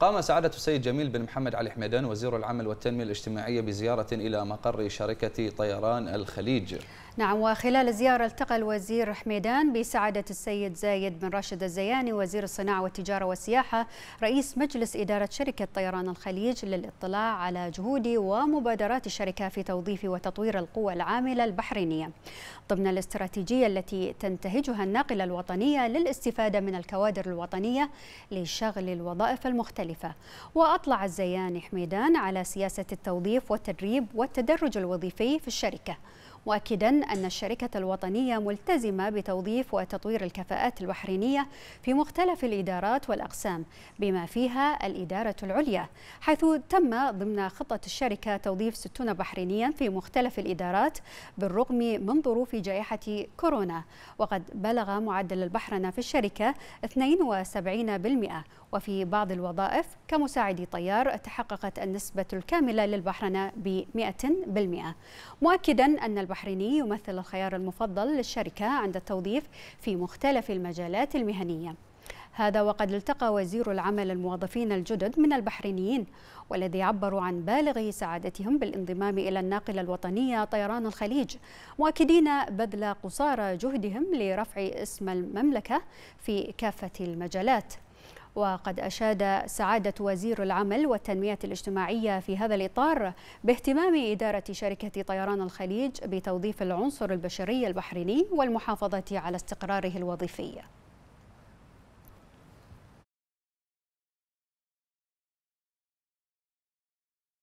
قام سعادة السيد جميل بن محمد علي حميدان وزير العمل والتنمية الاجتماعية بزيارة إلى مقر شركة طيران الخليج نعم وخلال الزيارة التقى الوزير حميدان بسعادة السيد زايد بن راشد الزياني وزير الصناعة والتجارة والسياحة رئيس مجلس إدارة شركة طيران الخليج للاطلاع على جهود ومبادرات الشركة في توظيف وتطوير القوى العاملة البحرينية ضمن الاستراتيجية التي تنتهجها الناقلة الوطنية للاستفادة من الكوادر الوطنية لشغل الوظائف المختلفة مختلفة وأطلع الزياني حميدان على سياسة التوظيف والتدريب والتدرج الوظيفي في الشركة مؤكدا أن الشركة الوطنية ملتزمة بتوظيف وتطوير الكفاءات البحرينية في مختلف الإدارات والأقسام بما فيها الإدارة العليا حيث تم ضمن خطة الشركة توظيف 60 بحرينيا في مختلف الإدارات بالرغم من ظروف جائحة كورونا وقد بلغ معدل البحرنة في الشركة 72% وفي بعض الوظائف كمساعد طيار تحققت النسبة الكاملة للبحرنة ب 100% مؤكدا أن البحرنة البحريني يمثل الخيار المفضل للشركة عند التوظيف في مختلف المجالات المهنية هذا وقد التقى وزير العمل الموظفين الجدد من البحرينيين والذي عبروا عن بالغ سعادتهم بالانضمام إلى الناقلة الوطنية طيران الخليج مؤكدين بذل قصارى جهدهم لرفع اسم المملكة في كافة المجالات وقد أشاد سعادة وزير العمل والتنمية الاجتماعية في هذا الإطار باهتمام إدارة شركة طيران الخليج بتوظيف العنصر البشري البحريني والمحافظة على استقراره الوظيفي